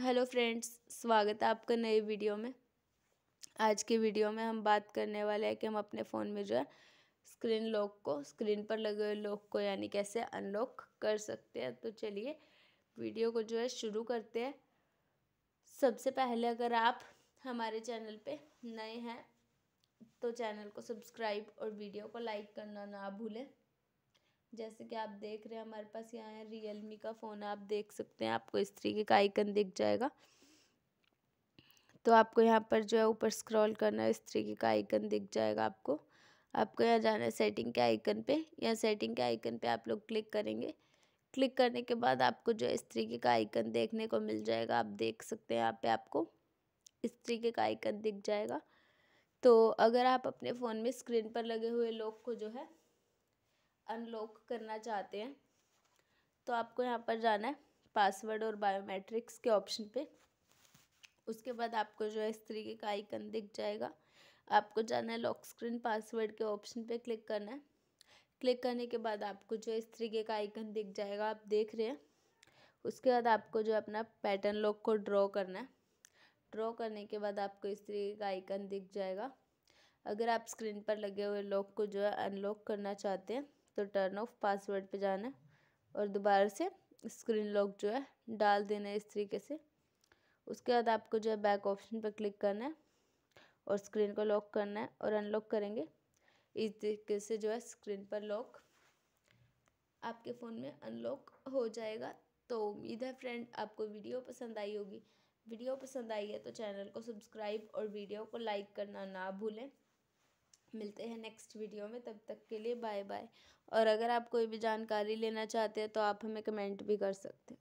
hello friends स्वागत है आपका नए वीडियो में आज के वीडियो में हम बात करने वाले हैं कि हम अपने फ़ोन में जो है स्क्रीन लॉक को स्क्रीन पर लगे हुए लॉक को यानी कैसे अनलॉक कर सकते हैं तो चलिए वीडियो को जो है शुरू करते हैं सबसे पहले अगर आप हमारे चैनल पे नए हैं तो चैनल को सब्सक्राइब और वीडियो को लाइक करना ना भूलें जैसे कि आप देख रहे हैं हमारे पास यहाँ है रियलमी का फ़ोन आप देख सकते हैं आपको इस तरीके का आइकन दिख जाएगा तो आपको यहाँ पर जो है ऊपर स्क्रॉल करना है इस तरीके का आइकन दिख जाएगा आपको आपको यहाँ जाना है सेटिंग के आइकन पे या सेटिंग के आइकन पे आप लोग क्लिक करेंगे क्लिक करने के बाद आपको जो इस तरीके का आइकन देखने को मिल जाएगा आप देख सकते हैं यहाँ पे आपको इस तरीके का आइकन दिख जाएगा तो अगर आप अपने फ़ोन में स्क्रीन पर लगे हुए लोग को जो है अनलॉक करना चाहते हैं तो आपको यहाँ पर जाना है पासवर्ड और बायोमेट्रिक्स के ऑप्शन पे उसके बाद आपको जो है इस तरीके का आइकन दिख जाएगा आपको जाना है लॉक स्क्रीन पासवर्ड के ऑप्शन पे क्लिक करना है क्लिक करने के बाद आपको जो इस तरीके का आइकन दिख जाएगा आप देख रहे हैं उसके बाद आपको जो अपना पैटर्न लॉक को ड्रॉ करना है ड्रॉ करने के बाद आपको इस तरीके का आइकन दिख जाएगा अगर आप स्क्रीन पर लगे हुए लॉक को जो है अनलॉक करना चाहते हैं तो टर्न ऑफ पासवर्ड पे जाना है और दोबारा से स्क्रीन लॉक जो है डाल देना है इस तरीके से उसके बाद आपको जो है बैक ऑप्शन पर क्लिक करना है और स्क्रीन को लॉक करना है और अनलॉक करेंगे इस तरीके से जो है स्क्रीन पर लॉक आपके फ़ोन में अनलॉक हो जाएगा तो उम्मीद है फ्रेंड आपको वीडियो पसंद आई होगी वीडियो पसंद आई है तो चैनल को सब्सक्राइब और वीडियो को लाइक करना ना भूलें मिलते हैं नेक्स्ट वीडियो में तब तक के लिए बाय बाय और अगर आप कोई भी जानकारी लेना चाहते हैं तो आप हमें कमेंट भी कर सकते हैं